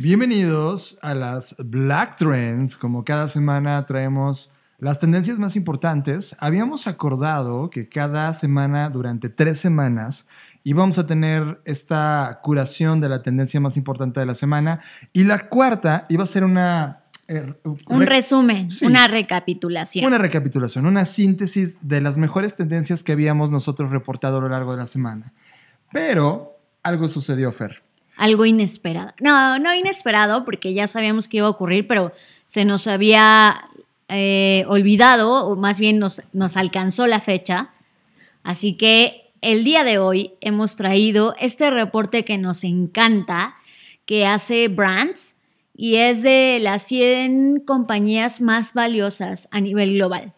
Bienvenidos a las Black Trends. Como cada semana traemos las tendencias más importantes, habíamos acordado que cada semana, durante tres semanas, íbamos a tener esta curación de la tendencia más importante de la semana y la cuarta iba a ser una... Eh, un resumen, una recapitulación. Una recapitulación, una síntesis de las mejores tendencias que habíamos nosotros reportado a lo largo de la semana. Pero algo sucedió, Fer algo inesperado. No, no inesperado, porque ya sabíamos que iba a ocurrir, pero se nos había eh, olvidado, o más bien nos, nos alcanzó la fecha. Así que el día de hoy hemos traído este reporte que nos encanta, que hace Brands y es de las 100 compañías más valiosas a nivel global.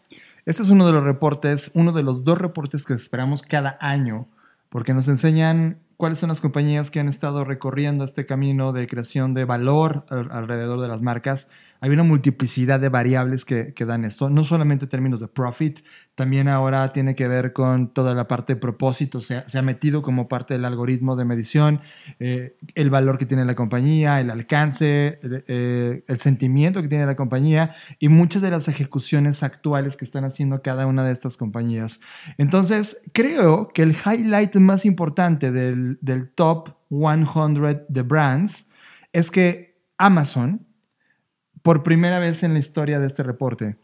Este es uno de los reportes, uno de los dos reportes que esperamos cada año, porque nos enseñan cuáles son las compañías que han estado recorriendo este camino de creación de valor alrededor de las marcas hay una multiplicidad de variables que, dan esto, no solamente en términos de profit, también ahora tiene que ver con toda la parte de propósito, se, ha metido como parte del algoritmo de medición, eh, el valor que tiene la compañía, el alcance, eh, eh, el, sentimiento que tiene la compañía y muchas de las ejecuciones actuales que están haciendo cada una de estas compañías. Entonces, creo que el highlight más importante del, del top 100 de brands es que Amazon, por primera vez en la historia de este reporte,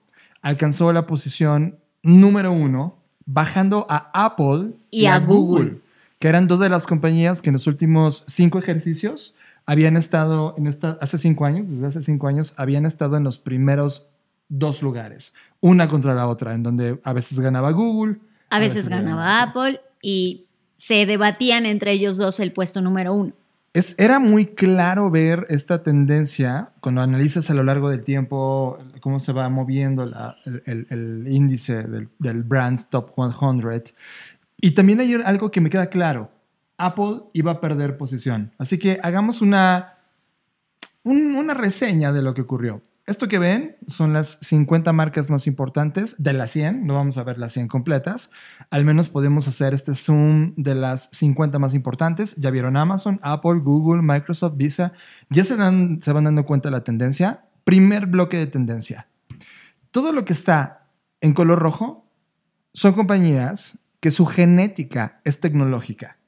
alcanzó la posición número uno, bajando a Apple y, a, Google, que eran dos de las compañías que en los últimos cinco ejercicios habían estado, en esta, hace cinco años, desde hace cinco años, habían estado en los primeros dos lugares, una contra la otra, en donde a veces ganaba Google. a veces ganaba Apple y se debatían entre ellos dos el puesto número uno era muy claro ver esta tendencia cuando analizas a lo largo del tiempo cómo se va moviendo el, índice del, del Brands Top 100. Y también hay algo que me queda claro. Apple iba a perder posición. Así que hagamos una, una reseña de lo que ocurrió esto que ven son las 50 marcas más importantes de las 100. No vamos a ver las 100 completas. Al menos podemos hacer este zoom de las 50 más importantes. Ya vieron Amazon, Apple, Google, Microsoft, Visa. Ya se, dan, se van dando cuenta la tendencia. Primer bloque de tendencia. Todo lo que está en color rojo son compañías que su genética es tecnológica.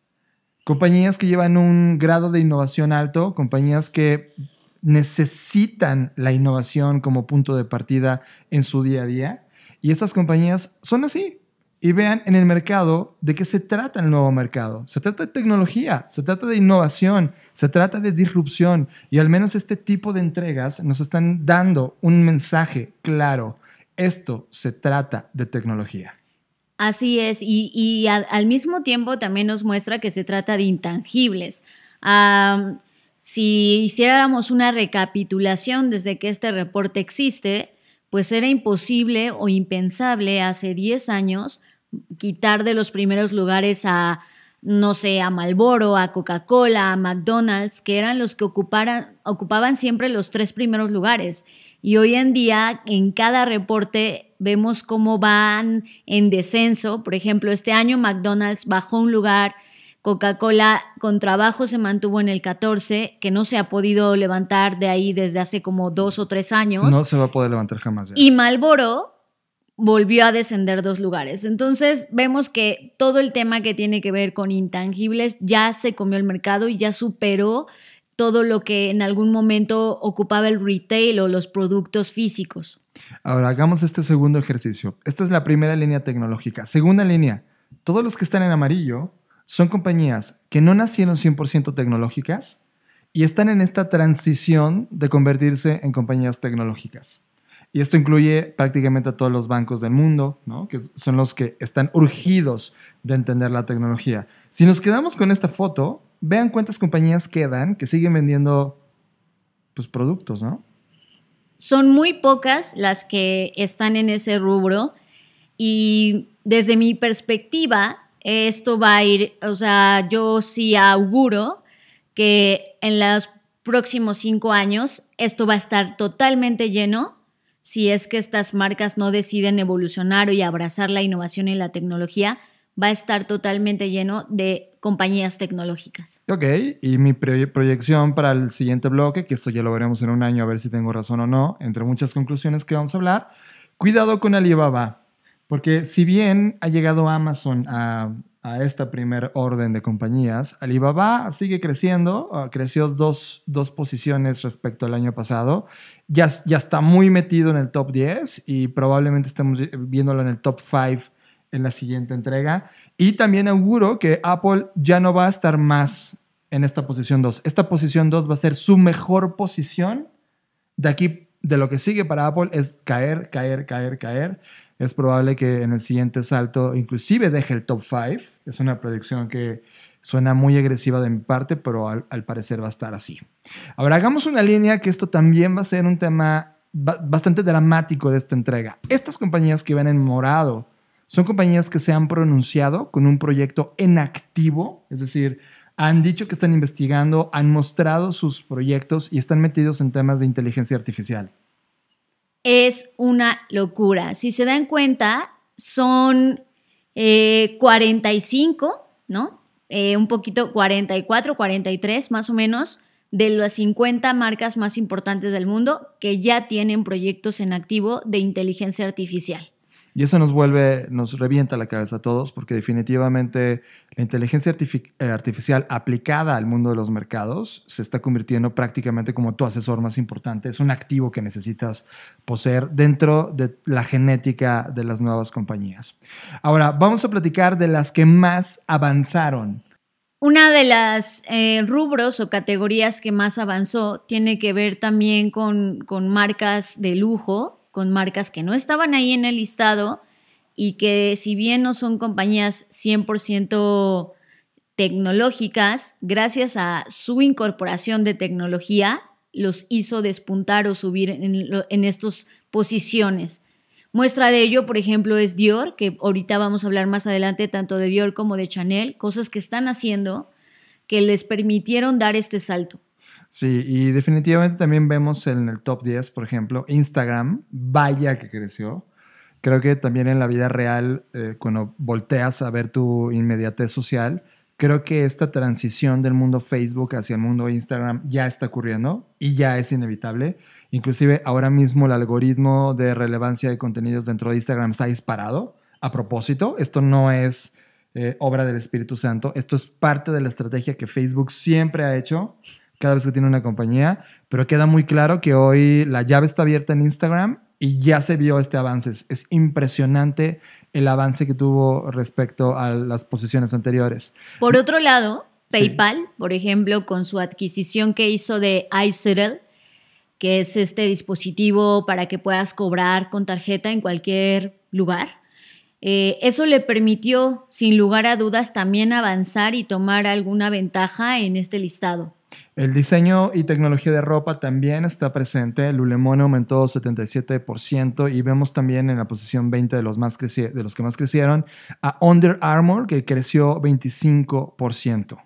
Compañías que llevan un grado de innovación alto, compañías que necesitan la innovación como punto de partida en su día a día. Y estas compañías son así. Y vean en el mercado de qué se trata el nuevo mercado. Se trata de tecnología, se trata de innovación, se trata de disrupción. Y al menos este tipo de entregas nos están dando un mensaje claro. Esto se trata de tecnología. Así es, y, al, mismo tiempo también nos muestra que se trata de intangibles si hiciéramos una recapitulación desde que este reporte existe, pues era imposible o impensable hace 10 años quitar de los primeros lugares a, no sé, a Malboro, a Coca-Cola, a McDonald's, que eran los que ocupaban siempre los tres primeros lugares. Y hoy en día, en cada reporte, vemos cómo van en descenso. Por ejemplo, este año McDonald's bajó un lugar, Coca-Cola con trabajo se mantuvo en el 14, que no se ha podido levantar de ahí desde hace como dos o tres años. No se va a poder levantar jamás. Y Malboro volvió a descender dos lugares. Entonces vemos que todo el tema que tiene que ver con intangibles ya se comió el mercado y ya superó todo lo que en algún momento ocupaba el retail o los productos físicos. Ahora hagamos este segundo ejercicio. Esta es la primera línea tecnológica. Segunda línea, todos los que están en amarillo son compañías que no nacieron 100% tecnológicas y están en esta transición de convertirse en compañías tecnológicas. Y esto incluye prácticamente a todos los bancos del mundo, que son los que están urgidos de entender la tecnología. Si nos quedamos con esta foto, vean cuántas compañías quedan que siguen vendiendo pues, productos, ¿no? Son muy pocas las que están en ese rubro y desde mi perspectiva, esto va a ir, o sea, yo sí auguro que en los próximos cinco años esto va a estar totalmente lleno si es que estas marcas no deciden evolucionar y abrazar la innovación y la tecnología, va a estar totalmente lleno de compañías tecnológicas. Ok, y mi proyección para el siguiente bloque, que esto ya lo veremos en un año a ver si tengo razón o no, entre muchas conclusiones que vamos a hablar, cuidado con Alibaba. Porque si bien ha llegado Amazon a, esta primer orden de compañías, Alibaba sigue creciendo, ah, creció dos, dos, posiciones respecto al año pasado, ya, ya está muy metido en el top 10 y probablemente estemos viéndolo en el top 5 en la siguiente entrega. Y también auguro que Apple ya no va a estar más en esta posición 2. Esta posición 2 va a ser su mejor posición de aquí, de lo que sigue para Apple, es caer, caer, caer, caer es probable que en el siguiente salto inclusive deje el top 5. Es una predicción que suena muy agresiva de mi parte, pero al, parecer va a estar así. Ahora hagamos una línea que esto también va a ser un tema bastante dramático de esta entrega. Estas compañías que ven en morado son compañías que se han pronunciado con un proyecto en activo, es decir, han dicho que están investigando, han mostrado sus proyectos y están metidos en temas de inteligencia artificial es una locura. Si se dan cuenta, son 45, eh, ¿no? Eh, un poquito 44, 43 más o menos de las 50 marcas más importantes del mundo que ya tienen proyectos en activo de inteligencia artificial. Y eso nos vuelve, nos revienta la cabeza a todos, porque definitivamente la inteligencia eh, artificial aplicada al mundo de los mercados se está convirtiendo prácticamente como tu asesor más importante. Es un activo que necesitas poseer dentro de la genética de las nuevas compañías. Ahora, vamos a platicar de las que más avanzaron. Una de las eh, rubros o categorías que más avanzó tiene que ver también con, con marcas de lujo con marcas que no estaban ahí en el listado y que si bien no son compañías 100% tecnológicas, gracias a su incorporación de tecnología, los hizo despuntar o subir en, estas posiciones. Muestra de ello, por ejemplo, es Dior, que ahorita vamos a hablar más adelante tanto de Dior como de Chanel, cosas que están haciendo que les permitieron dar este salto. Sí, y definitivamente también vemos en el top 10, por ejemplo, Instagram, vaya que creció. Creo que también en la vida real, eh, cuando volteas a ver tu inmediatez social, creo que esta transición del mundo Facebook hacia el mundo Instagram ya está ocurriendo y ya es inevitable. Inclusive ahora mismo el algoritmo de relevancia de contenidos dentro de Instagram está disparado. A propósito, esto no es eh, obra del Espíritu Santo, esto es parte de la estrategia que Facebook siempre ha hecho cada vez que tiene una compañía, pero queda muy claro que hoy la llave está abierta en Instagram y ya se vio este avance. Es, impresionante el avance que tuvo respecto a las posiciones anteriores. Por otro lado, PayPal, por ejemplo, con su adquisición que hizo de iSettle, que es este dispositivo para que puedas cobrar con tarjeta en cualquier lugar. Eh, eso le permitió, sin lugar a dudas, también avanzar y tomar alguna ventaja en este listado. El diseño y tecnología de ropa también está presente. Lulemon aumentó 77% y vemos también en la posición 20 de los, más de los que más crecieron a Under Armour que creció 25%.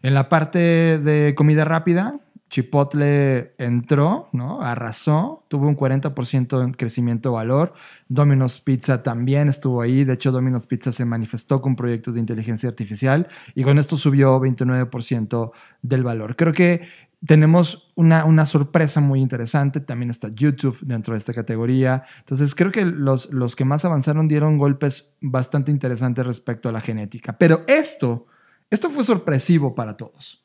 En la parte de comida rápida, Chipotle entró, ¿no? Arrasó, tuvo un 40% de crecimiento de valor. Domino's Pizza también estuvo ahí. De hecho, Domino's Pizza se manifestó con proyectos de inteligencia artificial y con esto subió 29% del valor. Creo que tenemos una, una, sorpresa muy interesante. También está YouTube dentro de esta categoría. Entonces, creo que los, los que más avanzaron dieron golpes bastante interesantes respecto a la genética. Pero esto, esto fue sorpresivo para todos.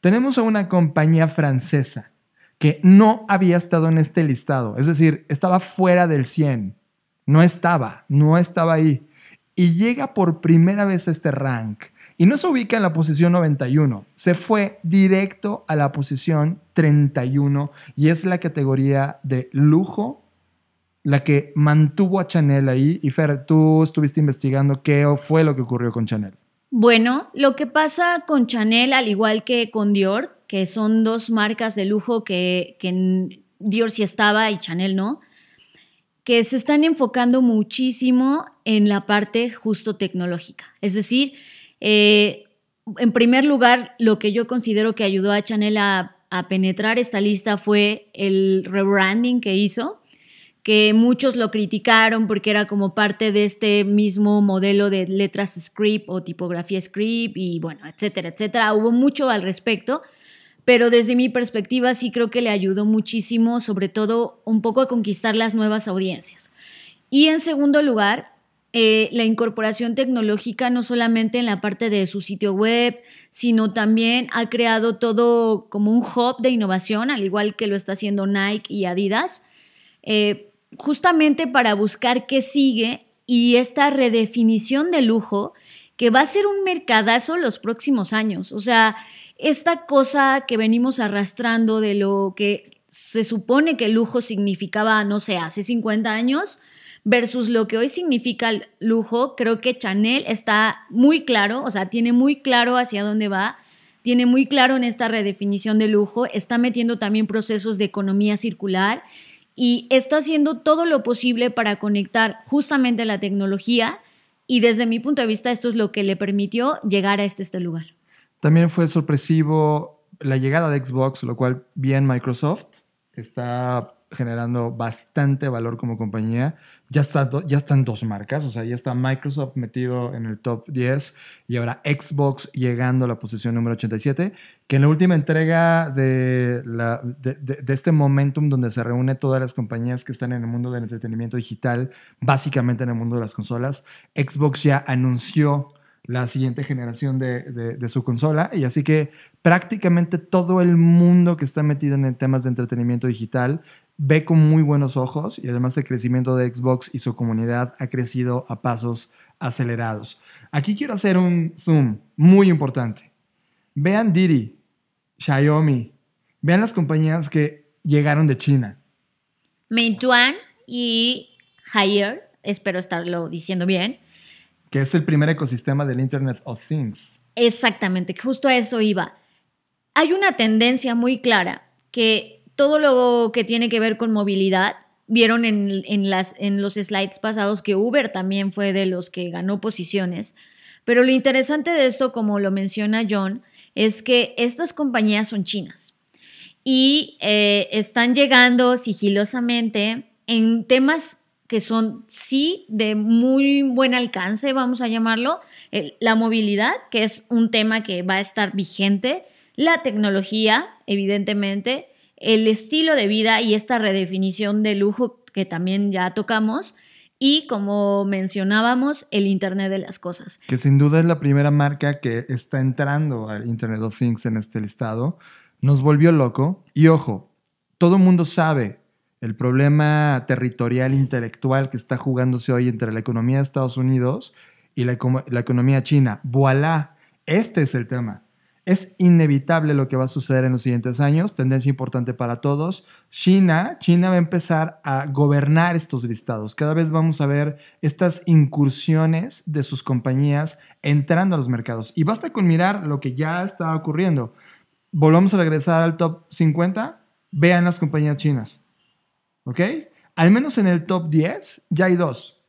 Tenemos a una compañía francesa que no había estado en este listado, es decir, estaba fuera del 100, no estaba, no estaba ahí, y llega por primera vez a este rank. Y no se ubica en la posición 91, se fue directo a la posición 31 y es la categoría de lujo la que mantuvo a Chanel ahí. Y Fer, tú estuviste investigando qué fue lo que ocurrió con Chanel. Bueno, lo que pasa con Chanel, al igual que con Dior, que son dos marcas de lujo que, Dior sí estaba y Chanel no, que se están enfocando muchísimo en la parte justo tecnológica. Es decir, eh, en primer lugar, lo que yo considero que ayudó a Chanel a penetrar esta lista fue el rebranding que hizo que muchos lo criticaron porque era como parte de este mismo modelo de letras script o tipografía script y bueno, etcétera, etcétera. Hubo mucho al respecto, pero desde mi perspectiva sí creo que le ayudó muchísimo, sobre todo un poco a conquistar las nuevas audiencias. Y en segundo lugar, eh, la incorporación tecnológica no solamente en la parte de su sitio web, sino también ha creado todo como un hub de innovación, al igual que lo está haciendo Nike y Adidas. Eh, justamente para buscar qué sigue y esta redefinición de lujo que va a ser un mercadazo los próximos años. O sea, esta cosa que venimos arrastrando de lo que se supone que el lujo significaba, no sé, hace 50 años, versus lo que hoy significa el lujo, creo que Chanel está muy claro, o sea, tiene muy claro hacia dónde va, tiene muy claro en esta redefinición de lujo, está metiendo también procesos de economía circular y está haciendo todo lo posible para conectar justamente la tecnología y desde mi punto de vista esto es lo que le permitió llegar a este, este lugar. También fue sorpresivo la llegada de Xbox, lo cual bien Microsoft está generando bastante valor como compañía ya, está, ya están dos marcas, o sea, ya está Microsoft metido en el top 10 y ahora Xbox llegando a la posición número 87, que en la última entrega de, la, de, este momentum donde se reúne todas las compañías que están en el mundo del entretenimiento digital, básicamente en el mundo de las consolas, Xbox ya anunció la siguiente generación de, su consola. Y así que prácticamente todo el mundo que está metido en temas de entretenimiento digital ve con muy buenos ojos y además el crecimiento de Xbox y su comunidad ha crecido a pasos acelerados. Aquí quiero hacer un zoom muy importante. Vean Didi, Xiaomi, vean las compañías que llegaron de China. Meituan y Haier, espero estarlo diciendo bien. Que es el primer ecosistema del Internet of Things. Exactamente, justo a eso iba. Hay una tendencia muy clara que todo lo que tiene que ver con movilidad. Vieron en, las, en los slides pasados que Uber también fue de los que ganó posiciones. Pero lo interesante de esto, como lo menciona John, es que estas compañías son chinas y eh, están llegando sigilosamente en temas que son sí de muy buen alcance, vamos a llamarlo, la movilidad, que es un tema que va a estar vigente, la tecnología, evidentemente, el estilo de vida y esta redefinición de lujo que también ya tocamos. Y como mencionábamos, el Internet de las Cosas. Que sin duda es la primera marca que está entrando al Internet of Things en este listado. Nos volvió loco. Y ojo, todo mundo sabe el problema territorial intelectual que está jugándose hoy entre la economía de Estados Unidos y la, la economía china. Voilà, este es el tema. Es inevitable lo que va a suceder en los siguientes años, tendencia importante para todos. China, China va a empezar a gobernar estos listados. Cada vez vamos a ver estas incursiones de sus compañías entrando a los mercados. Y basta con mirar lo que ya está ocurriendo. Volvamos a regresar al top 50, vean las compañías chinas. ¿Ok? Al menos en el top 10 ya hay dos.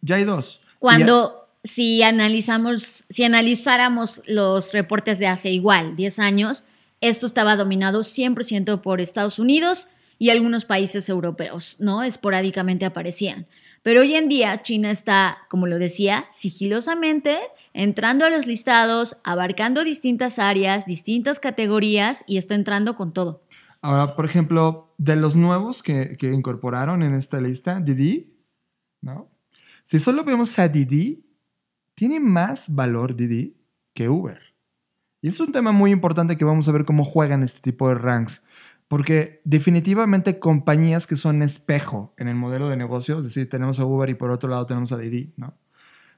Ya hay dos. Cuando si analizamos, si analizáramos los reportes de hace igual 10 años, esto estaba dominado 100% por Estados Unidos y algunos países europeos, ¿no? Esporádicamente aparecían. Pero hoy en día China está, como lo decía, sigilosamente entrando a los listados, abarcando distintas áreas, distintas categorías y está entrando con todo. Ahora, por ejemplo, de los nuevos que, que incorporaron en esta lista, Didi, ¿no? Si solo vemos a Didi, tiene más valor Didi que Uber. Y es un tema muy importante que vamos a ver cómo juegan este tipo de ranks. Porque definitivamente compañías que son espejo en el modelo de negocio, es decir, tenemos a Uber y por otro lado tenemos a Didi, ¿no?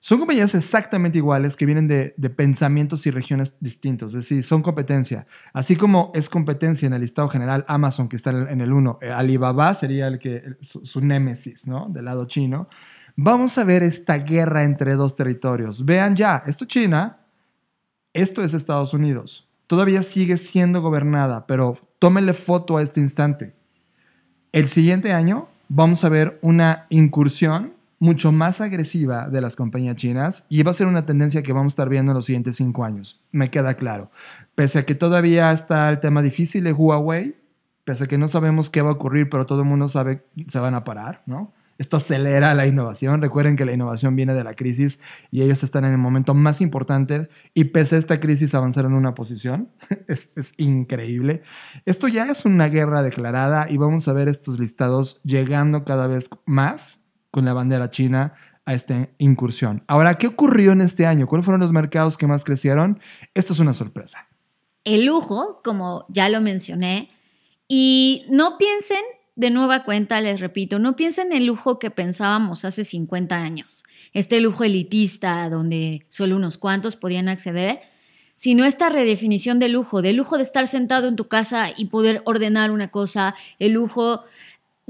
Son compañías exactamente iguales que vienen de, de, pensamientos y regiones distintos, es decir, son competencia. Así como es competencia en el listado general Amazon, que está en el 1, Alibaba sería el que, su, su némesis, ¿no? Del lado chino. Vamos a ver esta guerra entre dos territorios. Vean ya, esto China, esto es Estados Unidos. Todavía sigue siendo gobernada, pero tómenle foto a este instante. El siguiente año vamos a ver una incursión mucho más agresiva de las compañías chinas y va a ser una tendencia que vamos a estar viendo en los siguientes cinco años, me queda claro. Pese a que todavía está el tema difícil de Huawei, pese a que no sabemos qué va a ocurrir, pero todo el mundo sabe que se van a parar, ¿no? Esto acelera la innovación. Recuerden que la innovación viene de la crisis y ellos están en el momento más importante y pese a esta crisis avanzaron una posición. es, es increíble. Esto ya es una guerra declarada y vamos a ver estos listados llegando cada vez más con la bandera china a esta incursión. Ahora, ¿qué ocurrió en este año? ¿Cuáles fueron los mercados que más crecieron? Esto es una sorpresa. El lujo, como ya lo mencioné, y no piensen de nueva cuenta, les repito, no piensen en el lujo que pensábamos hace 50 años, este lujo elitista donde solo unos cuantos podían acceder, sino esta redefinición de lujo, del lujo de estar sentado en tu casa y poder ordenar una cosa, el lujo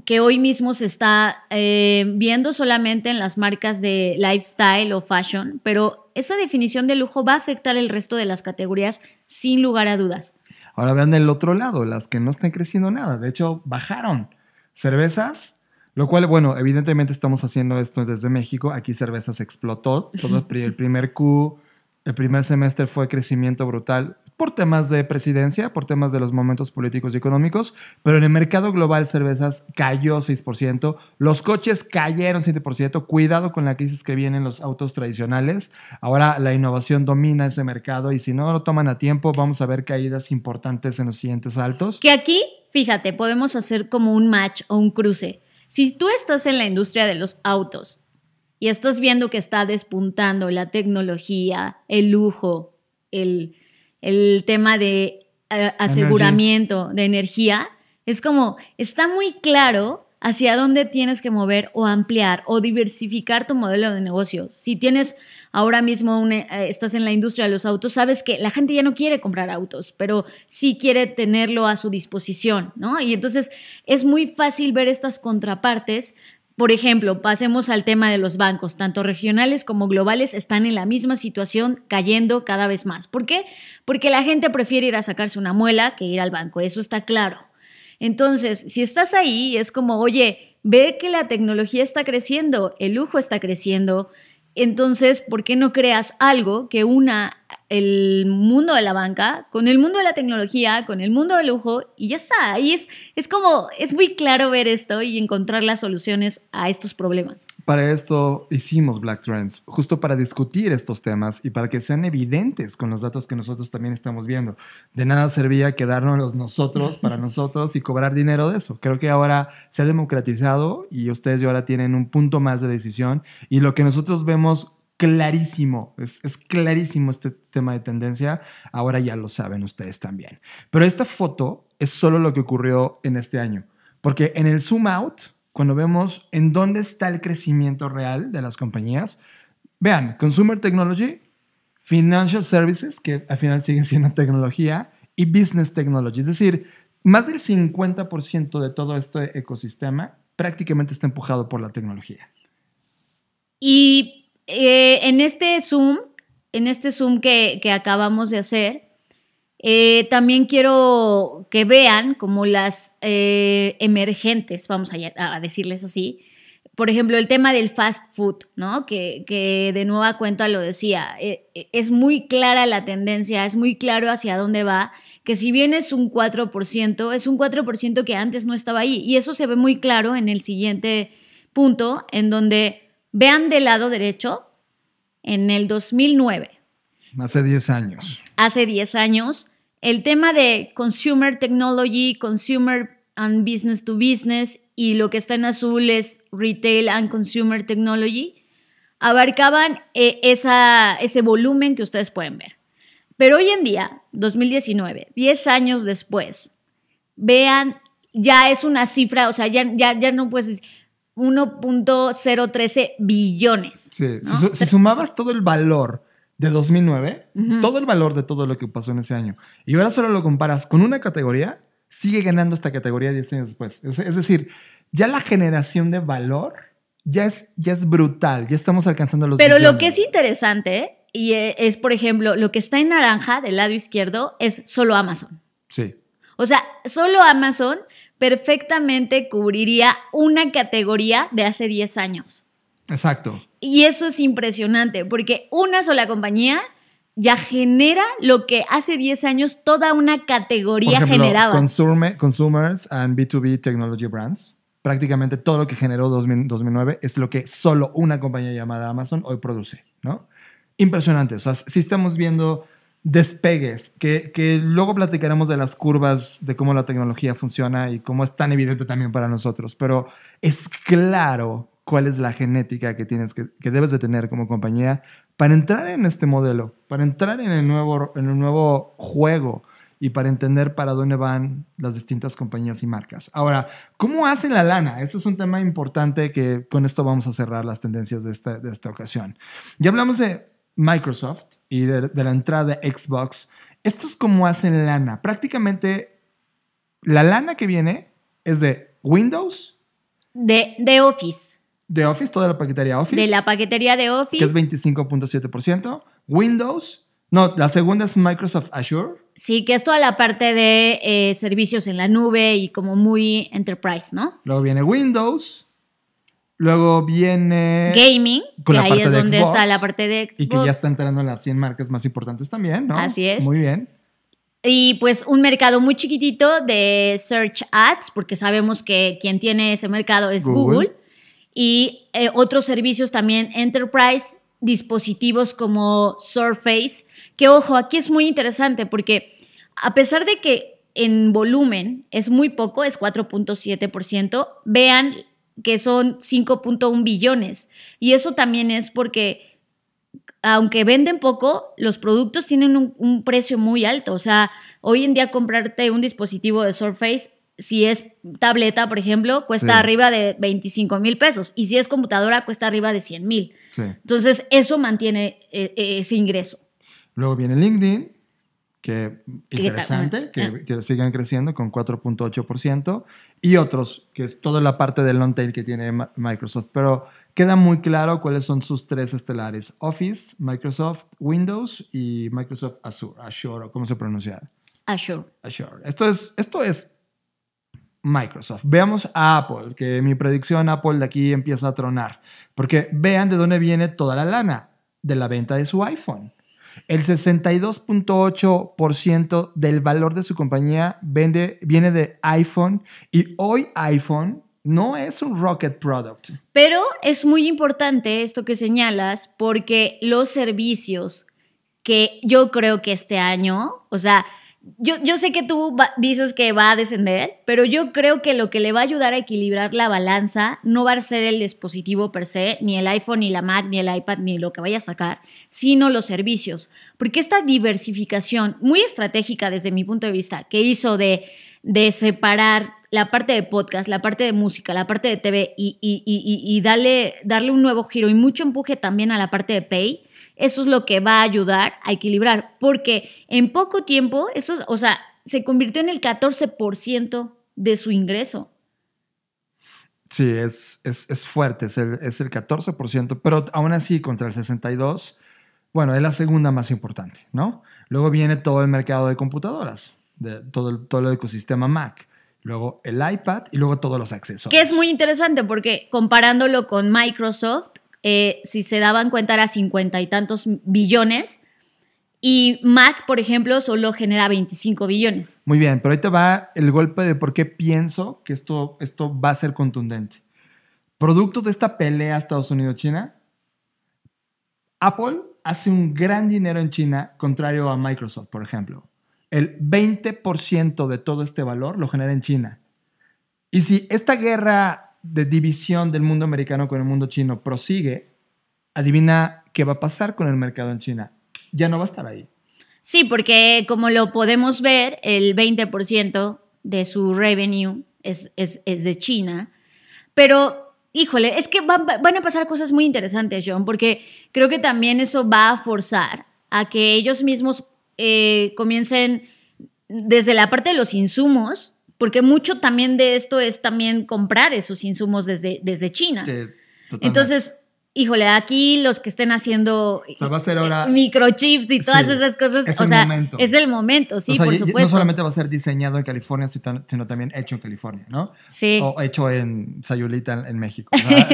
que hoy mismo se está eh, viendo solamente en las marcas de lifestyle o fashion, pero esa definición de lujo va a afectar el resto de las categorías sin lugar a dudas. Ahora vean el otro lado, las que no están creciendo nada. De hecho, bajaron. Cervezas, lo cual, bueno, evidentemente estamos haciendo esto desde México. Aquí cervezas explotó. Todo el primer Q, el primer semestre fue crecimiento brutal por temas de presidencia, por temas de los momentos políticos y económicos, pero en el mercado global cervezas cayó 6%, los coches cayeron 7%, cuidado con la crisis que vienen los autos tradicionales, ahora la innovación domina ese mercado y si no lo toman a tiempo vamos a ver caídas importantes en los siguientes altos. Que aquí, fíjate, podemos hacer como un match o un cruce. Si tú estás en la industria de los autos y estás viendo que está despuntando la tecnología, el lujo, el el tema de eh, aseguramiento de energía, es como, está muy claro hacia dónde tienes que mover o ampliar o diversificar tu modelo de negocio. Si tienes ahora mismo, eh, estás en la industria de los autos, sabes que la gente ya no quiere comprar autos, pero sí quiere tenerlo a su disposición, ¿no? Y entonces es muy fácil ver estas contrapartes por ejemplo, pasemos al tema de los bancos, tanto regionales como globales están en la misma situación, cayendo cada vez más. ¿Por qué? Porque la gente prefiere ir a sacarse una muela que ir al banco, eso está claro. Entonces, si estás ahí, es como, oye, ve que la tecnología está creciendo, el lujo está creciendo, entonces, ¿por qué no creas algo que una el mundo de la banca, con el mundo de la tecnología, con el mundo del lujo y ya está. ahí es, es como, es muy claro ver esto y encontrar las soluciones a estos problemas. Para esto hicimos Black Trends, justo para discutir estos temas y para que sean evidentes con los datos que nosotros también estamos viendo. De nada servía quedarnos nosotros para nosotros y cobrar dinero de eso. Creo que ahora se ha democratizado y ustedes ya ahora tienen un punto más de decisión y lo que nosotros vemos clarísimo, es, clarísimo este tema de tendencia, ahora ya lo saben ustedes también. Pero esta foto es solo lo que ocurrió en este año, porque en el zoom out, cuando vemos en dónde está el crecimiento real de las compañías, vean, Consumer Technology, Financial Services, que al final siguen siendo tecnología, y Business Technology, es decir, más del 50% de todo este ecosistema prácticamente está empujado por la tecnología. Y eh, en este Zoom, en este Zoom que, acabamos de hacer, eh, también quiero que vean como las eh, emergentes, vamos a, decirles así. Por ejemplo, el tema del fast food, ¿no? Que, que de nueva cuenta lo decía, es muy clara la tendencia, es muy claro hacia dónde va, que si bien es un 4%, es un 4% que antes no estaba ahí. Y eso se ve muy claro en el siguiente punto, en donde Vean del lado derecho, en el 2009. Hace 10 años. Hace 10 años. El tema de Consumer Technology, Consumer and Business to Business y lo que está en azul es Retail and Consumer Technology, abarcaban eh, ese volumen que ustedes pueden ver. Pero hoy en día, 2019, 10 años después, vean, ya es una cifra, o sea, ya, ya no puedes decir, 1.013 billones. si, sumabas todo el valor de 2009, todo el valor de todo lo que pasó en ese año, y ahora solo lo comparas con una categoría, sigue ganando esta categoría 10 años después. Es, decir, ya la generación de valor ya es, ya es brutal, ya estamos alcanzando los... Pero lo que es interesante y e, es, por ejemplo, lo que está en naranja del lado izquierdo es solo Amazon. Sí. O sea, solo Amazon perfectamente cubriría una categoría de hace 10 años. Exacto. Y eso es impresionante, porque una sola compañía ya genera lo que hace 10 años toda una categoría Por consumers and B2B Technology Brands. Prácticamente todo lo que generó 2009 es lo que solo una compañía llamada Amazon hoy produce, ¿no? Impresionante. O sea, si estamos viendo despegues, que, luego platicaremos de las curvas, de cómo la tecnología funciona y cómo es tan evidente también para nosotros, pero es claro cuál es la genética que tienes, que, debes de tener como compañía para entrar en este modelo, para entrar en el nuevo, en el nuevo juego y para entender para dónde van las distintas compañías y marcas. Ahora, ¿cómo hacen la lana? eso es un tema importante que con esto vamos a cerrar las tendencias de esta, de esta ocasión. Ya hablamos de Microsoft, y de, la entrada de Xbox, esto es como hacen lana. Prácticamente la lana que viene es de Windows. De, de Office. De Office, toda la paquetería Office. De la paquetería de Office. Que es 25.7%. Windows. No, la segunda es Microsoft Azure. Sí, que es toda la parte de eh, servicios en la nube y como muy enterprise, ¿no? Luego viene Windows. Luego viene. Gaming, que ahí es donde está la parte de Y que ya está entrando en las 100 marcas más importantes también, ¿no? Así es. Muy bien. Y pues un mercado muy chiquitito de search ads, porque sabemos que quien tiene ese mercado es Google. Y eh, otros servicios también, enterprise, dispositivos como Surface. Que ojo, aquí es muy interesante porque a pesar de que en volumen es muy poco, es 4.7%, vean que son 5.1 billones. Y eso también es porque, aunque venden poco, los productos tienen un, precio muy alto. O sea, hoy en día comprarte un dispositivo de Surface, si es tableta, por ejemplo, cuesta arriba de 25 mil pesos. Y si es computadora, cuesta arriba de 100 mil. Entonces, eso mantiene eh, eh, ese ingreso. Luego viene LinkedIn, que interesante, ah. que, sigan creciendo con 4.8% y otros, que es toda la parte del long tail que tiene Microsoft. Pero queda muy claro cuáles son sus tres estelares, Office, Microsoft Windows y Microsoft Azure, Azure o cómo se pronuncia. Azure. Azure. Esto es, esto es Microsoft. Veamos a Apple, que mi predicción Apple de aquí empieza a tronar, porque vean de dónde viene toda la lana, de la venta de su iPhone. El 62.8% del valor de su compañía vende, viene de iPhone y hoy iPhone no es un rocket product. Pero es muy importante esto que señalas porque los servicios que yo creo que este año, o sea, yo, sé que tú dices que va a descender, pero yo creo que lo que le va a ayudar a equilibrar la balanza no va a ser el dispositivo per se, ni el iPhone, ni la Mac, ni el iPad, ni lo que vaya a sacar, sino los servicios. Porque esta diversificación muy estratégica desde mi punto de vista que hizo de, separar la parte de podcast, la parte de música, la parte de TV y, darle un nuevo giro y mucho empuje también a la parte de Pay, eso es lo que va a ayudar a equilibrar, porque en poco tiempo, eso, o sea, se convirtió en el 14% de su ingreso. Sí, es, es, fuerte, es el, 14%, pero aún así contra el 62%, bueno, es la segunda más importante, ¿no? Luego viene todo el mercado de computadoras, de todo, el, todo el ecosistema Mac luego el iPad y luego todos los accesos. Que es muy interesante porque comparándolo con Microsoft, eh, si se daban cuenta, era cincuenta y tantos billones. Y Mac, por ejemplo, solo genera 25 billones. Muy bien, pero ahí te va el golpe de por qué pienso que esto, esto va a ser contundente. Producto de esta pelea Estados Unidos-China, Apple hace un gran dinero en China, contrario a Microsoft, por ejemplo. El 20% de todo este valor lo genera en China. Y si esta guerra de división del mundo americano con el mundo chino prosigue, adivina qué va a pasar con el mercado en China. Ya no va a estar ahí. Sí, porque como lo podemos ver, el 20% de su revenue es, es, es, de China. Pero, híjole, es que van, a pasar cosas muy interesantes, John, porque creo que también eso va a forzar a que ellos mismos eh, comiencen desde la parte de los insumos porque mucho también de esto es también comprar esos insumos desde, desde China. Entonces, híjole, aquí los que estén haciendo eh, microchips y todas esas cosas, es o el sea, momento. es el momento, sí, por supuesto. No solamente va a ser diseñado en California, sino también hecho en California, ¿no? Sí. O hecho en Sayulita, en, México.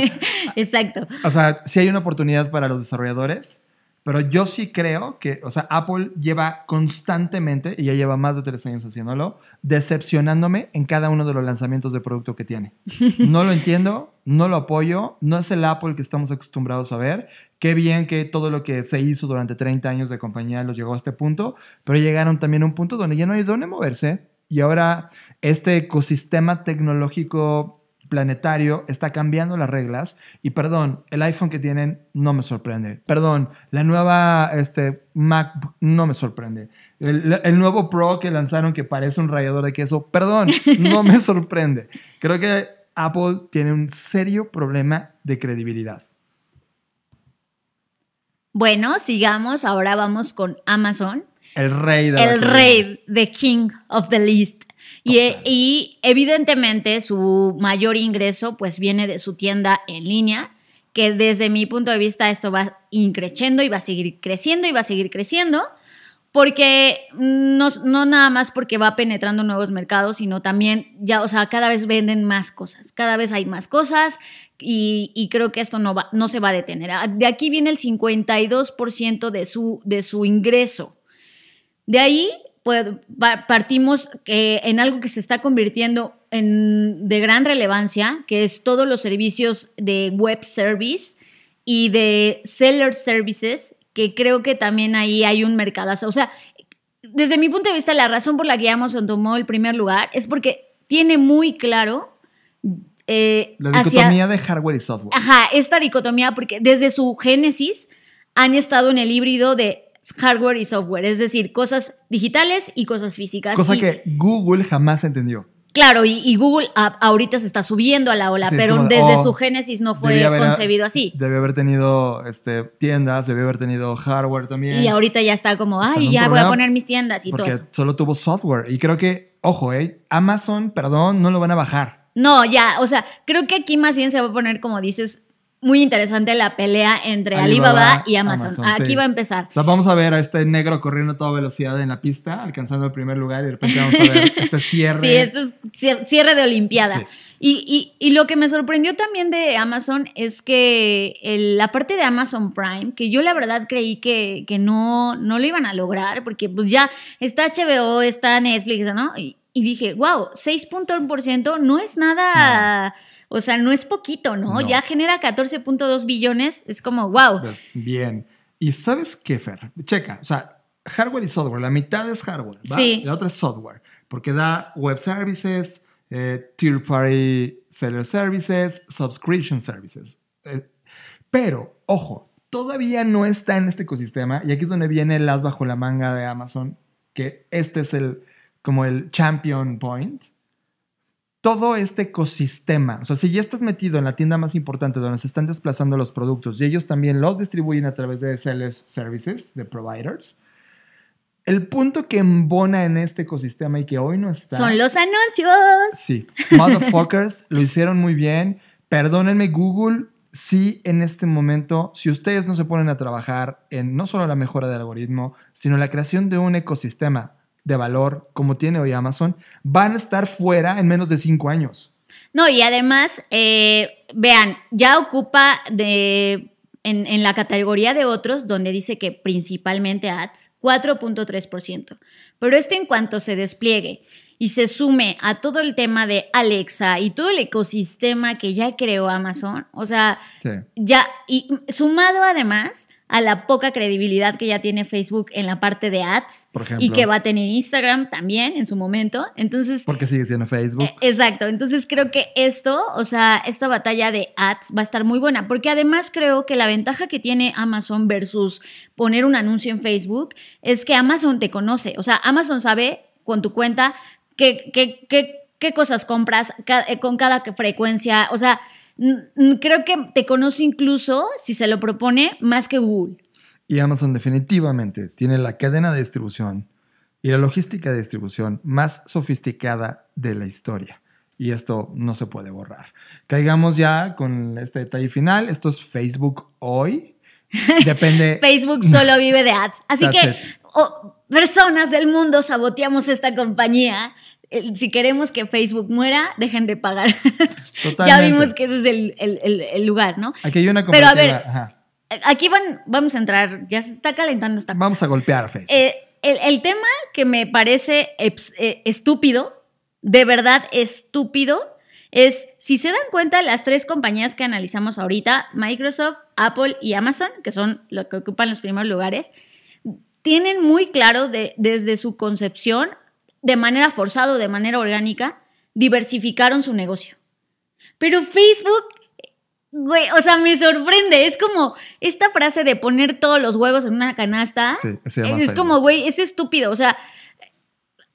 Exacto. O sea, si hay una oportunidad para los desarrolladores pero yo sí creo que, o sea, Apple lleva constantemente, y ya lleva más de tres años haciéndolo, decepcionándome en cada uno de los lanzamientos de producto que tiene. No lo entiendo, no lo apoyo, no es el Apple que estamos acostumbrados a ver. Qué bien que todo lo que se hizo durante 30 años de compañía los llegó a este punto, pero llegaron también a un punto donde ya no hay dónde moverse. Y ahora este ecosistema tecnológico planetario está cambiando las reglas. Y perdón, el iPhone que tienen no me sorprende. Perdón, la nueva este, Mac no me sorprende. El, nuevo Pro que lanzaron que parece un rayador de queso, perdón, no me sorprende. Creo que Apple tiene un serio problema de credibilidad. Bueno, sigamos. Ahora vamos con Amazon. El rey de El rey, the King of the List. Y, evidentemente su mayor ingreso pues viene de su tienda en línea, que desde mi punto de vista esto va increciendo y va a seguir creciendo y va a seguir creciendo, porque no, nada más porque va penetrando nuevos mercados, sino también ya, o sea, cada vez venden más cosas, cada vez hay más cosas y, creo que esto no, va, no se va a detener. Ah, de aquí viene el 52% de su, de su ingreso. De ahí pues, partimos eh, en algo que se está convirtiendo en, de gran relevancia, que es todos los servicios de web service y de seller services, que creo que también ahí hay un mercadazo. O sea, desde mi punto de vista, la razón por la que Amazon tomó el primer lugar es porque tiene muy claro eh, la dicotomía de hardware y software. Ajá, esta dicotomía, porque desde su génesis han estado en el híbrido de hardware y software, es decir, cosas digitales y cosas físicas. Cosa que Google jamás entendió. Claro, y, Google ahorita se está subiendo a la ola, pero desde oh, su génesis no fue concebido así. Debe haber tenido este, tiendas, debe haber tenido hardware también. Y ahorita ya está como, ay, ya voy a poner mis tiendas y todo Solo tuvo software. Y creo que, ojo, eh, Amazon, perdón, no lo van a bajar. No, ya, o sea, creo que aquí más bien se va a poner, como dices, muy interesante la pelea entre Alibaba, y Amazon. Aquí va a empezar. vamos a ver a este negro corriendo a toda velocidad en la pista, alcanzando el primer lugar y de repente vamos a ver este cierre. Sí, este es cierre de Olimpiada. Y, lo que me sorprendió también de Amazon es que la parte de Amazon Prime, que yo la verdad creí que, que no, no lo iban a lograr, porque pues ya está HBO, está Netflix, ¿no? Y, dije, wow, 6.1% no es nada... O sea, no es poquito, ¿no? Ya genera 14.2 billones, es como, wow. Pues, bien. ¿Y sabes qué, Fer? Checa, o sea, hardware y software, la mitad es hardware, ¿va? Sí. la otra es software, porque da web services, eh, tier party seller services, subscription services. Eh, pero, ojo, todavía no está en este ecosistema, y aquí es donde viene el as bajo la manga de Amazon, que este es el, como el champion point, todo este ecosistema. O sea, si ya estás metido en la tienda más importante donde se están desplazando los productos y ellos también los distribuyen a través de sellers services, de providers, el punto que embona en este ecosistema y que hoy no está. Son los anuncios. Sí. Motherfuckers lo hicieron muy bien. Perdónenme, Google. Si en este momento, si ustedes no se ponen a trabajar en no solo la mejora del algoritmo, sino la creación de un ecosistema de valor como tiene hoy Amazon van a estar fuera en menos de cinco años. No, y además, eh, vean, ya ocupa de, en, la categoría de otros, donde dice que principalmente ads, 4.3%. Pero este en cuanto se despliegue y se sume a todo el tema de Alexa y todo el ecosistema que ya creó Amazon, o sea, ya, y sumado además a la poca credibilidad que ya tiene Facebook en la parte de ads Por ejemplo, y que va a tener Instagram también en su momento. Entonces, porque sigue siendo Facebook. Eh, exacto, entonces creo que esto, o sea, esta batalla de ads va a estar muy buena, porque además creo que la ventaja que tiene Amazon versus poner un anuncio en Facebook es que Amazon te conoce, o sea, Amazon sabe con tu cuenta que, qué cosas compras eh, con cada frecuencia. O sea, Mm, mm, creo que te conoce incluso, si se lo propone, más que Google. Y Amazon definitivamente tiene la cadena de distribución y la logística de distribución más sofisticada de la historia. Y esto no se puede borrar. Caigamos ya con este detalle final. Esto es Facebook hoy. Depende. Facebook solo vive de ads. Así que, oh, personas del mundo, saboteamos esta compañía si queremos que Facebook muera, dejen de pagar. ya vimos que ese es el, lugar, ¿no? Aquí hay una Pero a ver, aquí van, vamos a entrar, ya se está calentando esta Vamos a golpear Facebook. Eh, el, tema que me parece eh, estúpido, de verdad estúpido, es, si se dan cuenta, las tres compañías que analizamos ahorita, Microsoft, Apple y Amazon, que son los que ocupan los primeros lugares, tienen muy claro desde su concepción de manera forzada o de manera orgánica, diversificaron su negocio. Pero Facebook, güey, o sea, me sorprende. Es como esta frase de poner todos los huevos en una canasta. es como, güey, es estúpido. O sea,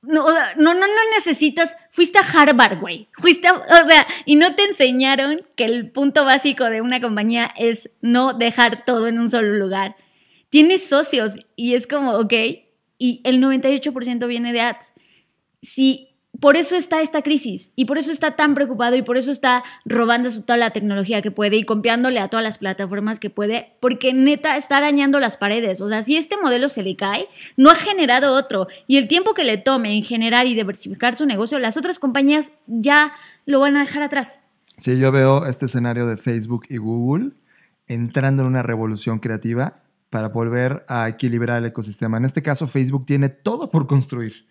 no, no, no, necesitas, fuiste a Harvard, güey. Fuiste, a, o sea, y no te enseñaron que el punto básico de una compañía es no dejar todo en un solo lugar. Tienes socios y es como, ok, y el 98% viene de ads si por eso está esta crisis y por eso está tan preocupado y por eso está robando toda la tecnología que puede y copiándole a todas las plataformas que puede, porque neta está arañando las paredes. O sea, si este modelo se le cae, no ha generado otro y el tiempo que le tome en generar y diversificar su negocio, las otras compañías ya lo van a dejar atrás. Sí, yo veo este escenario de Facebook y Google entrando en una revolución creativa para volver a equilibrar el ecosistema. En este caso, Facebook tiene todo por construir,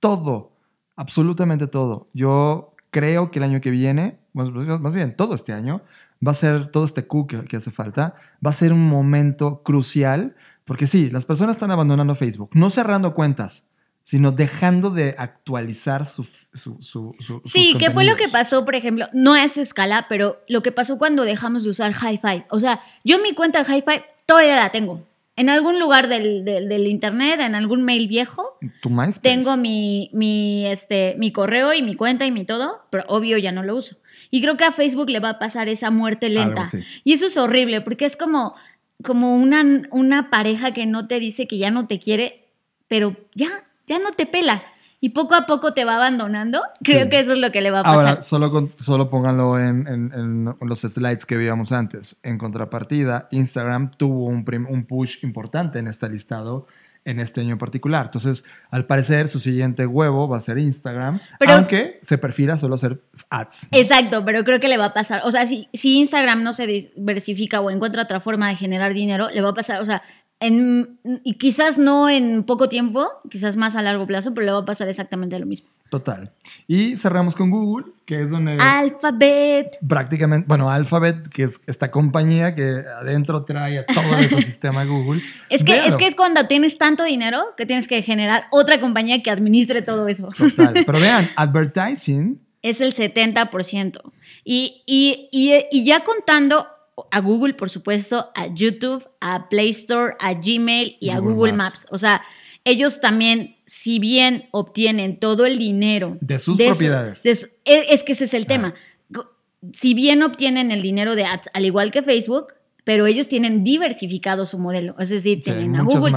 todo absolutamente todo. Yo creo que el año que viene, más bien todo este año, va a ser todo este Q que, hace falta, va a ser un momento crucial, porque sí, las personas están abandonando Facebook, no cerrando cuentas, sino dejando de actualizar su... sí, ¿qué fue lo que pasó, por ejemplo? No es escala, pero lo que pasó cuando dejamos de usar Hi-Fi. O sea, yo mi cuenta de Hi-Fi todavía la tengo en algún lugar del, del, internet, en algún mail viejo, tengo mi, mi, este, mi correo y mi cuenta y mi todo, pero obvio ya no lo uso. Y creo que a Facebook le va a pasar esa muerte lenta. Y eso es horrible, porque es como, como una, una pareja que no te dice que ya no te quiere, pero ya, ya no te pela y poco a poco te va abandonando, creo que eso es lo que le va a ah, pasar. Ahora, solo, solo pónganlo en, los slides que veíamos antes. En contrapartida, Instagram tuvo un, push importante en este listado en este año en particular. Entonces, al parecer, su siguiente huevo va a ser Instagram, pero, aunque se perfila solo hacer ads. Exacto, pero creo que le va a pasar. O sea, si, si Instagram no se diversifica o encuentra otra forma de generar dinero, le va a pasar. O sea, y quizás no en poco tiempo, quizás más a largo plazo, pero le va a pasar exactamente lo mismo. Total. Y cerramos con Google, que es donde... Alphabet. Prácticamente, bueno, Alphabet, que es esta compañía que adentro trae todo el ecosistema Google. Es que, es que es cuando tienes tanto dinero que tienes que generar otra compañía que administre todo eso. Total. Pero vean, advertising... Es el 70%. y, y, y ya contando a Google, por supuesto, a YouTube, a Play Store, a Gmail y a Google Maps. O sea, ellos también, si bien obtienen todo el dinero de sus propiedades, e, es, que ese es el ah. tema. Si bien obtienen el dinero de ads, al igual que Facebook, pero ellos tienen diversificado su modelo. Es decir, tienen a Google,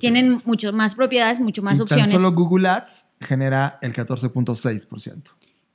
tienen, muchas más propiedades, mucho más opciones. solo Google Ads genera el 14.6%.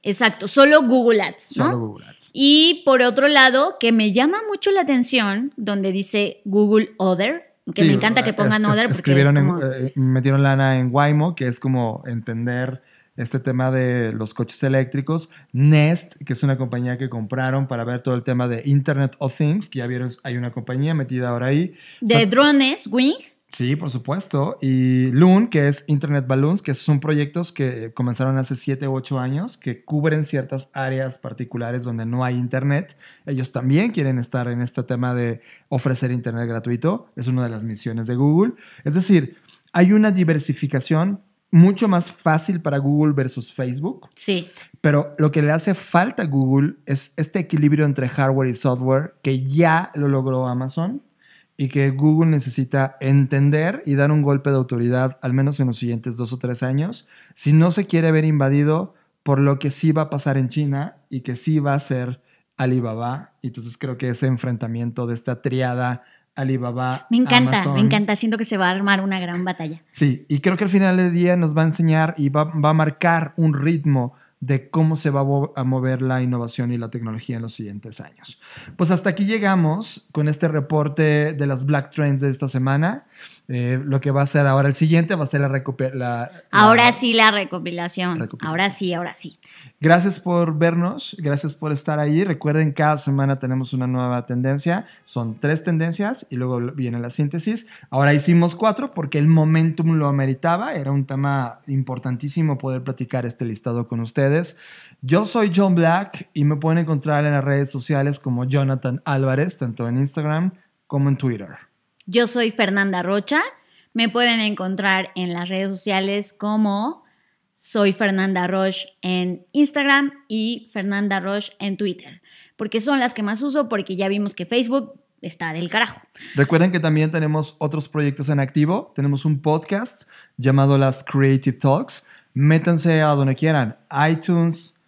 Exacto, solo Google Ads. ¿no? Y por otro lado, que me llama mucho la atención, donde dice Google Other, que me encanta que pongan Other. porque escribieron eh, eh, metieron lana en Waymo, que es como entender este tema de los coches eléctricos. Nest, que es una compañía que compraron para ver todo el tema de Internet of Things, que ya vieron, hay una compañía metida ahora ahí. De drones, Wing. Sí, por supuesto. Y Loon, que es Internet Balloons, que son proyectos que comenzaron hace 7 u 8 años, que cubren ciertas áreas particulares donde no hay Internet. Ellos también quieren estar en este tema de ofrecer Internet gratuito. Es una de las misiones de Google. Es decir, hay una diversificación mucho más fácil para Google versus Facebook. Sí. Pero lo que le hace falta a Google es este equilibrio entre hardware y software que ya lo logró Amazon y que Google necesita entender y dar un golpe de autoridad, al menos en los siguientes dos o tres años, si no se quiere ver invadido por lo que sí va a pasar en China y que sí va a ser Alibaba. Y Entonces creo que ese enfrentamiento de esta triada Alibaba. Me encanta, me encanta, siento que se va a armar una gran batalla. Sí, y creo que al final del día nos va a enseñar y va a marcar un ritmo de cómo se va a mover la innovación y la tecnología en los siguientes años. Pues hasta aquí llegamos con este reporte de las Black Trends de esta semana. Eh, lo que va a ser ahora el siguiente va a ser la, recopilación Ahora sí, la recopilación. recopilación. Ahora sí, ahora sí. Gracias por vernos, gracias por estar ahí. Recuerden, cada semana tenemos una nueva tendencia. Son tres tendencias y luego viene la síntesis. Ahora hicimos cuatro porque el momentum lo ameritaba. Era un tema importantísimo poder platicar este listado con ustedes. Yo soy John Black y me pueden encontrar en las redes sociales como Jonathan Álvarez, tanto en Instagram como en Twitter. Yo soy Fernanda Rocha. Me pueden encontrar en las redes sociales como soy Fernanda Roche en Instagram y Fernanda Roche en Twitter, porque son las que más uso porque ya vimos que Facebook está del carajo. Recuerden que también tenemos otros proyectos en activo, tenemos un podcast llamado Las Creative Talks. Métanse a donde quieran, iTunes,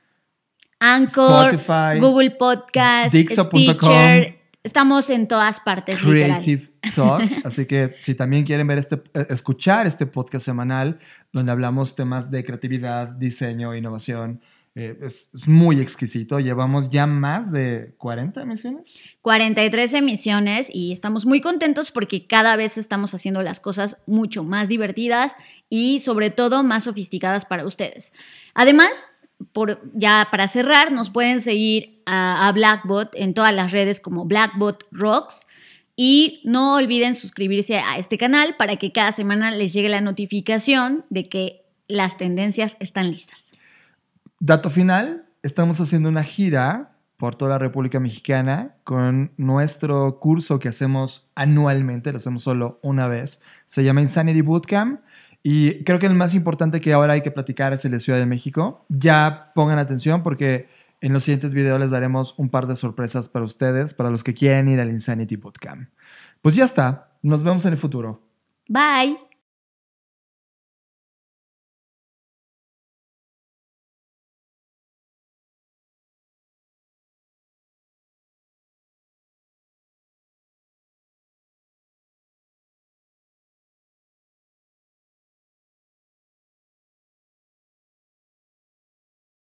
Anchor, Spotify, Google Podcast, Stitcher, Estamos en todas partes. Creative Talks. Así que si también quieren ver este, eh, escuchar este podcast semanal donde hablamos temas de creatividad, diseño, innovación. Eh, es, muy exquisito. Llevamos ya más de 40 emisiones. 43 emisiones y estamos muy contentos porque cada vez estamos haciendo las cosas mucho más divertidas y sobre todo más sofisticadas para ustedes. Además, ya para cerrar, nos pueden seguir a, a, Blackbot en todas las redes como Blackbot Rocks. Y no olviden suscribirse a este canal para que cada semana les llegue la notificación de que las tendencias están listas. Dato final, estamos haciendo una gira por toda la República Mexicana con nuestro curso que hacemos anualmente, lo hacemos solo una vez. Se llama Insanity Bootcamp y creo que el más importante que ahora hay que platicar es el de Ciudad de México. Ya pongan atención porque en los siguientes videos les daremos un par de sorpresas para ustedes, para los que quieren ir al Insanity Bootcamp. Pues ya está. Nos vemos en el futuro. Bye.